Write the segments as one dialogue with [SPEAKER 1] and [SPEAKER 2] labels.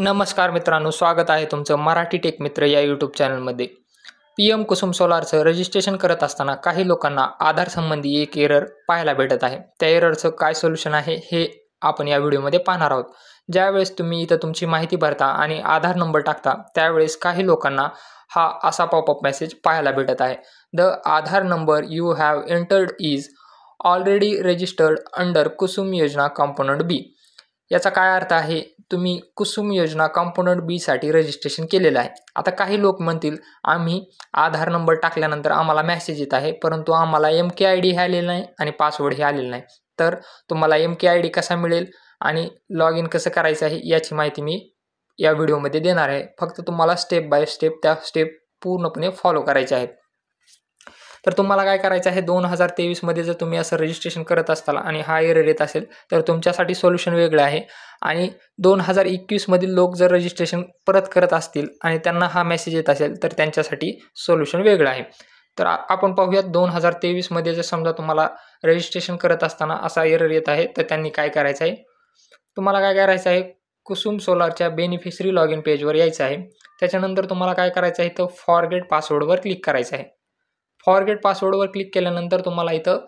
[SPEAKER 1] नमस्कार मित्रांनो स्वागत आहे तुमचं मराठी टेक मित्र या यूट्यूब चॅनलमध्ये पी एम कुसुम सोलारचं रजिस्ट्रेशन करत असताना काही लोकांना आधार संबंधी एक एरर पाहायला भेटत आहे त्या एररचं काय सोल्युशन आहे हे आपण या व्हिडिओमध्ये पाहणार आहोत ज्यावेळेस तुम्ही इथं तुमची माहिती भरता आणि आधार नंबर टाकता त्यावेळेस काही लोकांना हा असा पॉपअप मेसेज पाहायला भेटत आहे the Aadhaar number you have entered is already registered under Kusum योजना कॉम्पोनंट बी याचा काय अर्थ आहे तुम्ही कुसुम योजना कॉम्पोनंट बीसाठी रजिस्ट्रेशन केलेलं आहे आता काही लोक म्हणतील आम्ही आधार नंबर टाकल्यानंतर आम्हाला मॅसेज येत आहे परंतु आम्हाला एम के आय डी हे आलेलं नाही आणि पासवर्ड हे आलेलं नाही तर तुम्हाला एम के आय डी कसा मिळेल आणि लॉग इन कसं करायचं आहे याची माहिती मी या व्हिडिओमध्ये देणार आहे फक्त तुम्हाला स्टेप बाय स्टेप त्या स्टेप पूर्णपणे फॉलो करायचे आहेत तर तुम्हाला काय करायचं आहे दोन हजार तेवीसमध्ये जर तुम्ही असं रजिस्ट्रेशन करत असाल आणि हा एरर येत असेल तर तुमच्यासाठी सोल्युशन वेगळं आहे आणि दोन हजार एकवीसमधील लोक जर रजिस्ट्रेशन परत करत असतील आणि त्यांना हा मेसेज येत असेल तर त्यांच्यासाठी सोल्युशन वेगळं आहे तर आपण पाहूयात दोन हजार तेवीसमध्ये जर समजा तुम्हाला रजिस्ट्रेशन करत असताना असा एरर येत आहे तर त्यांनी काय करायचं आहे तुम्हाला काय करायचं आहे कुसुम सोलारच्या बेनिफिशरी लॉग इन पेजवर यायचं आहे त्याच्यानंतर तुम्हाला काय करायचं आहे तर फॉरगेट पासवर्डवर क्लिक करायचं आहे फॉरगेट पासवर्डवर क्लिक केल्यानंतर तुम्हाला इथं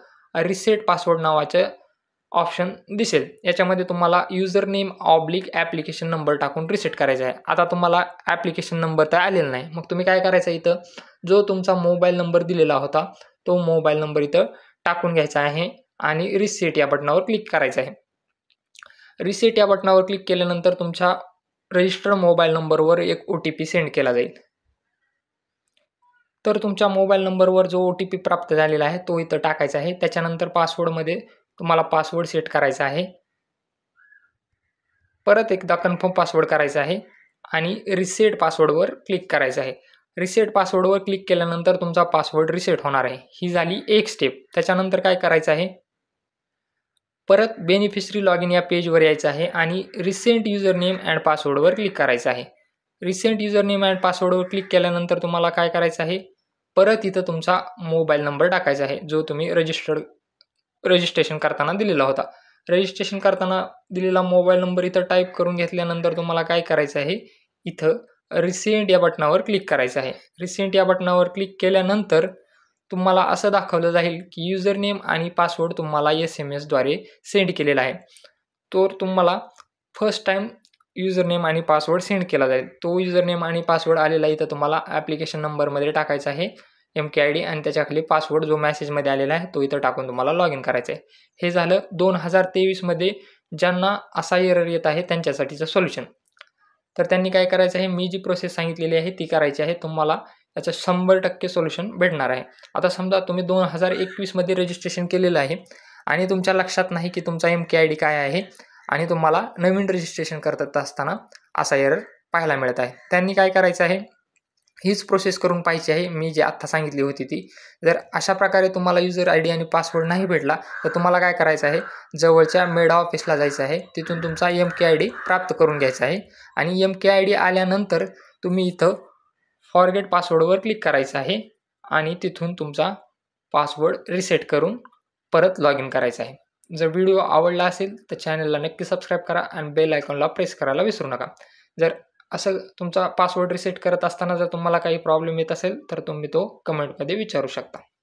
[SPEAKER 1] रिसेट पासवर्ड नावाचं ऑप्शन दिसेल याच्यामध्ये तुम्हाला user name oblique application number टाकून रिसेट करायचा आहे आता तुम्हाला ॲप्लिकेशन नंबर तर आलेला नाही मग तुम्ही काय करायचं इथं जो तुमचा मोबाईल नंबर दिलेला होता तो मोबाईल नंबर इथं टाकून घ्यायचा आहे आणि रिसेट या बटनावर क्लिक करायचं आहे रिसेट या बटनावर क्लिक केल्यानंतर तुमच्या रजिस्टर्ड मोबाईल नंबरवर एक ओ टी पी सेंड केला जाईल तर तुमच्या मोबाईल नंबरवर जो ओ टी पी प्राप्त झालेला आहे तो इथं टाकायचा आहे त्याच्यानंतर पासवर्डमध्ये तुम्हाला पासवर्ड सेट करायचा आहे परत एकदा कन्फर्म पासवर्ड करायचा आहे आणि रिसेट पासवर्डवर क्लिक करायचं आहे रिसेट पासवर्डवर क्लिक केल्यानंतर तुमचा पासवर्ड रिसेट होणार आहे ही झाली एक स्टेप त्याच्यानंतर काय करायचं आहे परत बेनिफिशरी लॉग इन या पेजवर यायचं आहे आणि रिसेंट युजर नेम अँड पासवर्डवर क्लिक करायचं आहे रिसेंट युजर नेम अँड पासवर्डवर क्लिक केल्यानंतर तुम्हाला काय करायचं आहे परत इथं तुमचा मोबाईल नंबर टाकायचा आहे जो तुम्ही रजिस्टर्ड रजिस्ट्रेशन करताना दिलेला होता रजिस्ट्रेशन करताना दिलेला मोबाईल नंबर इथं टाईप करून घेतल्यानंतर तुम्हाला काय करायचं आहे इथं रिसेंट या बटनावर क्लिक करायचं आहे रिसेंट या बटनावर क्लिक केल्यानंतर तुम्हाला असं दाखवलं जाईल की युजर नेम आणि पासवर्ड तुम्हाला एस एम एसद्वारे सेंड केलेला आहे तर तुम्हाला फर्स्ट टाईम नेम आणि पासवर्ड सेंड केला जाईल तो नेम आणि पासवर्ड आलेला इथं तुम्हाला ॲप्लिकेशन नंबरमध्ये टाकायचा आहे एम के आय डी आणि त्याच्याखाली पासवर्ड जो मॅसेजमध्ये आलेला आहे तो इथं टाकून तुम्हाला लॉग इन करायचं आहे हे झालं दोन हजार तेवीसमध्ये ज्यांना असा एरर येत आहे त्यांच्यासाठीचं सोल्युशन तर त्यांनी काय करायचं आहे मी जी प्रोसेस सांगितलेली आहे ती करायची आहे तुम्हाला याचं शंभर टक्के सोल्युशन भेटणार आहे आता समजा तुम्ही दोन हजार एकवीसमध्ये रजिस्ट्रेशन केलेलं आहे आणि तुमच्या लक्षात नाही की तुमचा एम के आय डी काय आहे आणि तुम्हाला नवीन रजिस्ट्रेशन करत असताना असा एरर पाहायला मिळत आहे त्यांनी काय करायचं आहे हीच प्रोसेस करून पाहिजे आहे मी जे आत्ता सांगितली होती ती जर अशा प्रकारे तुम्हाला युजर आय डी आणि पासवर्ड नाही भेटला तर तुम्हाला काय करायचं आहे जवळच्या मेडा ऑफिसला जायचं आहे तिथून तुमचा एम के आय डी प्राप्त करून घ्यायचा आहे आणि एम के आय डी आल्यानंतर तुम्ही इथं फॉरगेट पासवर्डवर क्लिक करायचं आहे आणि तिथून तुमचा पासवर्ड रिसेट करून परत लॉग इन करायचं आहे जर व्हिडिओ आवडला असेल तर चॅनलला नक्की सबस्क्राईब करा आणि बेल आयकॉनला प्रेस करायला विसरू नका जर असं तुमचा पासवर्ड रिसेट करत असताना जर तुम्हाला काही प्रॉब्लेम येत असेल तर तुम्ही तो कमेंटमध्ये विचारू शकता